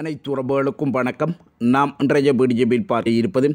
அனைத்து உறவுகளுக்கும் வணக்கம் நாம் இன்றைய பிடிஜேபியில் பார்க்க இருப்பது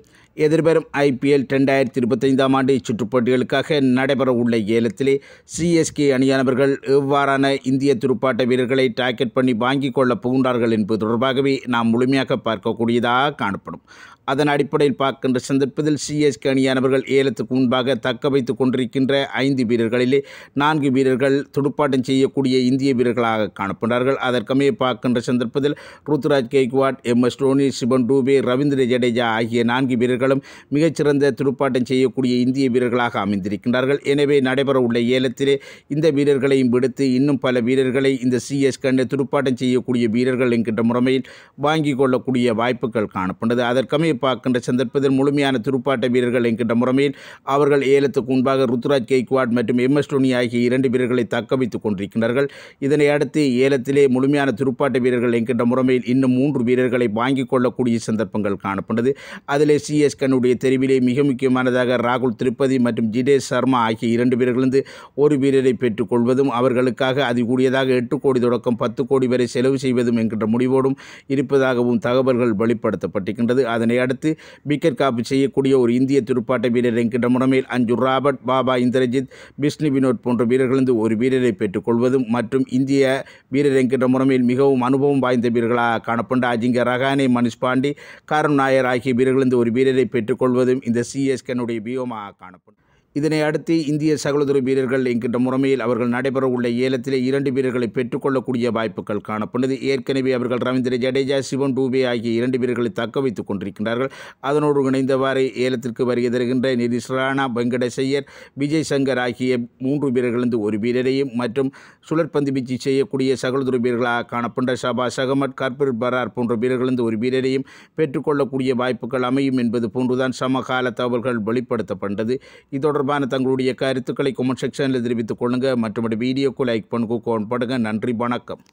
எதிர்வரும் ஐபிஎல் ரெண்டாயிரத்தி இருபத்தைந்தாம் ஆண்டு சுற்றுப்போட்டிகளுக்காக உள்ள ஏலத்திலே சிஎஸ்கே அணியானவர்கள் எவ்வாறான இந்திய துடுப்பாட்ட வீரர்களை டார்கெட் பண்ணி வாங்கிக் கொள்ளப் போகின்றார்கள் என்பது தொடர்பாகவே நாம் முழுமையாக பார்க்கக்கூடியதாக காணப்படும் அதன் அடிப்படையில் பார்க்கின்ற சந்தர்ப்பத்தில் சிஎஸ்கே அணியானவர்கள் ஏலத்துக்கு முன்பாக தக்க வைத்துக் கொண்டிருக்கின்ற ஐந்து வீரர்களிலே நான்கு வீரர்கள் துடுப்பாட்டம் செய்யக்கூடிய இந்திய வீரர்களாக காணப்படுகிறார்கள் அதற்கமைய பார்க்கின்ற சந்தர்ப்பத்தில் ருத்ராஜ் கெய்க்வாட் எம் எஸ் டோனி சிவன் டூபே ரவீந்திர ஜடேஜா ஆகிய நான்கு வீரர்கள் வீரர்களும் மிகச்சிறந்த துடுப்பாட்டம் செய்யக்கூடிய இந்திய வீரர்களாக அமைந்திருக்கின்றார்கள் எனவே நடைபெறவுள்ள ஏலத்திலே இந்த வீரர்களையும் விடுத்து இன்னும் பல வீரர்களை இந்த சிஎஸ் கண்டு துடுப்பாட்டம் செய்யக்கூடிய வீரர்கள் என்கின்ற முறைமையில் வாங்கிக் கொள்ளக்கூடிய வாய்ப்புகள் காணப்பட்டது அதற்கமைய பார்க்கின்ற சந்தர்ப்பத்தில் முழுமையான துடுப்பாட்ட வீரர்கள் என்கின்ற முறைமையில் அவர்கள் ஏலத்துக்கு முன்பாக ருத்ராஜ் கெய்க்வாட் மற்றும் எம் எஸ் டோனி ஆகிய இரண்டு வீரர்களை தக்க வைத்துக் கொண்டிருக்கின்றார்கள் இதனை அடுத்து ஏலத்திலே முழுமையான துடுப்பாட்ட வீரர்கள் என்கின்ற முறைமையில் இன்னும் மூன்று வீரர்களை வாங்கிக் கொள்ளக்கூடிய சந்தர்ப்பங்கள் காணப்பட்டது அதிலே சி முகேஷ் கண்ணுடைய தெரிவிலே மிக முக்கியமானதாக ராகுல் திருப்பதி மற்றும் ஜிடேஷ் சர்மா ஆகிய இரண்டு பேர்களிருந்து ஒரு வீரரை பெற்றுக்கொள்வதும் அவர்களுக்காக அது கூடியதாக எட்டு கோடி தொடக்கம் பத்து கோடி வரை செலவு செய்வதும் என்கின்ற முடிவோடும் இருப்பதாகவும் தகவல்கள் வெளிப்படுத்தப்பட்டிருக்கின்றது அதனை அடுத்து விக்கெட் காப்பு செய்யக்கூடிய ஒரு இந்திய துடுப்பாட்ட வீரர் என்கின்ற முறையில் அஞ்சு ராபர்ட் பாபா இந்திரஜித் பிஷ்ணு வினோத் போன்ற வீரர்களிருந்து ஒரு வீரரை பெற்றுக்கொள்வதும் மற்றும் இந்திய வீரர் என்கின்ற முறையில் மிகவும் அனுபவம் வாய்ந்த வீரர்களாக காணப்பட்ட அஜிங்க ரகானே மனுஷ் பாண்டி கருண் நாயர் ஆகிய வீரர்களிருந்து ஒரு வீரரை பெற்றுக்கொள்வதும் இந்த சிஎஸ்கனுடைய வியூகமாக காணப்படும் இதனை அடுத்து இந்திய சகோதர வீரர்கள் என்கின்ற முறைமையில் அவர்கள் நடைபெற உள்ள ஏலத்திலே இரண்டு வீரர்களை பெற்றுக்கொள்ளக்கூடிய வாய்ப்புகள் காணப்பட்டது ஏற்கனவே அவர்கள் ரவீந்திர ஜடேஜா சிவன் டூபே ஆகிய இரண்டு வீரர்களை தக்க வைத்துக் கொண்டிருக்கின்றார்கள் அதனோடு இணைந்தவாறு ஏலத்திற்கு வருகை தருகின்ற நிதிஷ் ராணா வெங்கடசையர் விஜய் சங்கர் ஆகிய மூன்று வீரர்களிருந்து ஒரு வீரரையும் மற்றும் சுழற்பந்து வீச்சு செய்யக்கூடிய சகோதர வீரர்களாக காணப்பட்ட ஷபா சகமத் கர்பூர் பரார் போன்ற வீரர்களிருந்து ஒரு வீரரையும் பெற்றுக்கொள்ளக்கூடிய வாய்ப்புகள் அமையும் என்பது போன்றுதான் சமகால தகவல்கள் வெளிப்படுத்தப்பட்டது இதோட தொடர்பான தங்களுடைய கருத்துக்களை கொமெண்ட் செக்ஷனில் தெரிவித்துக் கொள்ளுங்கள் மற்றபடி வீடியோக்கு லைக் பண்ணுங்க கோன் பண்ணுங்கள் நன்றி வணக்கம்